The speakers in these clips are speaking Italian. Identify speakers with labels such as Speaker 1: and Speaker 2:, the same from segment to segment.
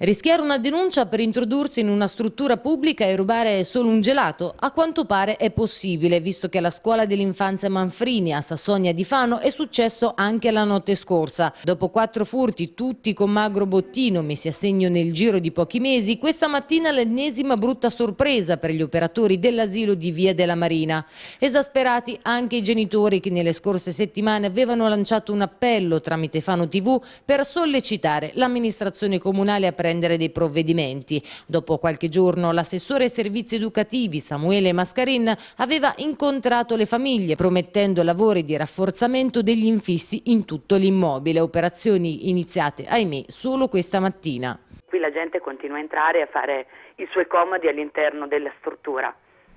Speaker 1: Rischiare una denuncia per introdursi in una struttura pubblica e rubare solo un gelato a quanto pare è possibile, visto che alla scuola dell'infanzia Manfrini a Sassonia di Fano è successo anche la notte scorsa. Dopo quattro furti, tutti con magro bottino, messi a segno nel giro di pochi mesi, questa mattina l'ennesima brutta sorpresa per gli operatori dell'asilo di Via della Marina. Esasperati anche i genitori che nelle scorse settimane avevano lanciato un appello tramite Fano TV per sollecitare l'amministrazione comunale a prendere prendere dei provvedimenti. Dopo qualche giorno l'assessore ai servizi educativi Samuele Mascarin aveva incontrato le famiglie promettendo lavori di rafforzamento degli infissi in tutto l'immobile, operazioni iniziate ahimè solo questa
Speaker 2: mattina. Qui la gente continua a entrare e a fare i suoi comodi all'interno della struttura.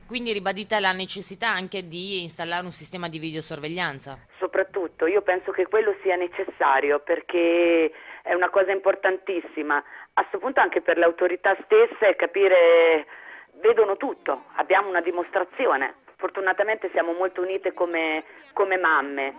Speaker 1: Quindi ribadita la necessità anche di installare un sistema di videosorveglianza?
Speaker 2: Soprattutto, io penso che quello sia necessario perché è una cosa importantissima a questo punto anche per le autorità stesse capire, vedono tutto, abbiamo una dimostrazione, fortunatamente siamo molto unite come, come mamme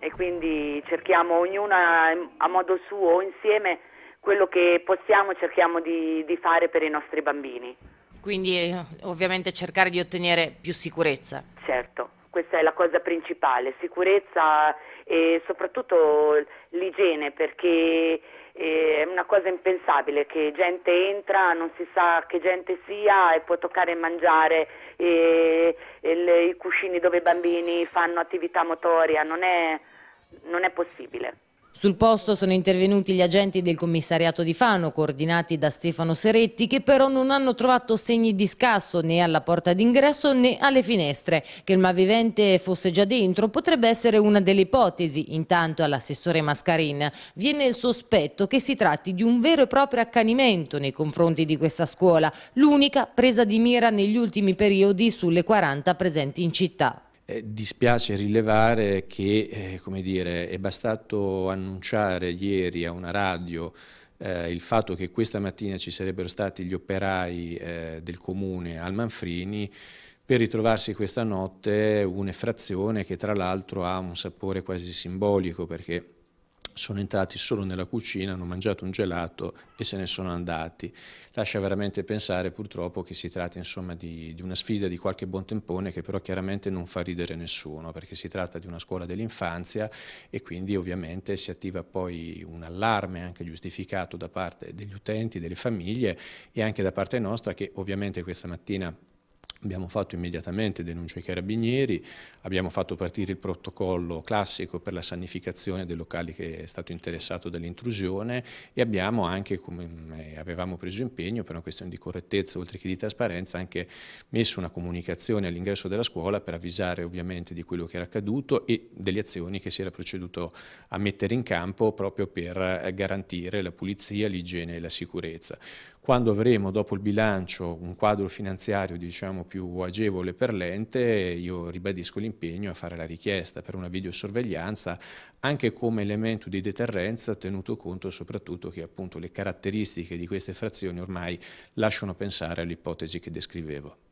Speaker 2: e quindi cerchiamo ognuna a modo suo, insieme, quello che possiamo cerchiamo di, di fare per i nostri bambini.
Speaker 1: Quindi eh, ovviamente cercare di ottenere più sicurezza.
Speaker 2: Certo questa è la cosa principale, sicurezza e soprattutto l'igiene, perché è una cosa impensabile che gente entra, non si sa che gente sia e può toccare mangiare e, e le, i cuscini dove i bambini fanno attività motoria, non è, non è possibile.
Speaker 1: Sul posto sono intervenuti gli agenti del commissariato di Fano, coordinati da Stefano Seretti, che però non hanno trovato segni di scasso né alla porta d'ingresso né alle finestre. Che il malvivente fosse già dentro potrebbe essere una delle ipotesi. Intanto all'assessore Mascarin viene il sospetto che si tratti di un vero e proprio accanimento nei confronti di questa scuola, l'unica presa di mira negli ultimi periodi sulle 40 presenti in città.
Speaker 3: Eh, dispiace rilevare che eh, dire, è bastato annunciare ieri a una radio eh, il fatto che questa mattina ci sarebbero stati gli operai eh, del comune al Manfrini per ritrovarsi questa notte un'effrazione che tra l'altro ha un sapore quasi simbolico perché sono entrati solo nella cucina, hanno mangiato un gelato e se ne sono andati. Lascia veramente pensare purtroppo che si tratti insomma, di, di, una sfida di qualche buon tempone che però chiaramente non fa ridere nessuno perché si tratta di una scuola dell'infanzia e quindi ovviamente si attiva poi un allarme anche giustificato da parte degli utenti, delle famiglie e anche da parte nostra che ovviamente questa mattina Abbiamo fatto immediatamente denunce ai carabinieri, abbiamo fatto partire il protocollo classico per la sanificazione dei locali che è stato interessato dall'intrusione e abbiamo anche, come eh, avevamo preso impegno per una questione di correttezza oltre che di trasparenza, anche messo una comunicazione all'ingresso della scuola per avvisare ovviamente di quello che era accaduto e delle azioni che si era proceduto a mettere in campo proprio per eh, garantire la pulizia, l'igiene e la sicurezza. Quando avremo dopo il bilancio un quadro finanziario diciamo, più agevole per l'ente, io ribadisco l'impegno a fare la richiesta per una videosorveglianza, anche come elemento di deterrenza, tenuto conto soprattutto che appunto le caratteristiche di queste frazioni ormai lasciano pensare all'ipotesi che descrivevo.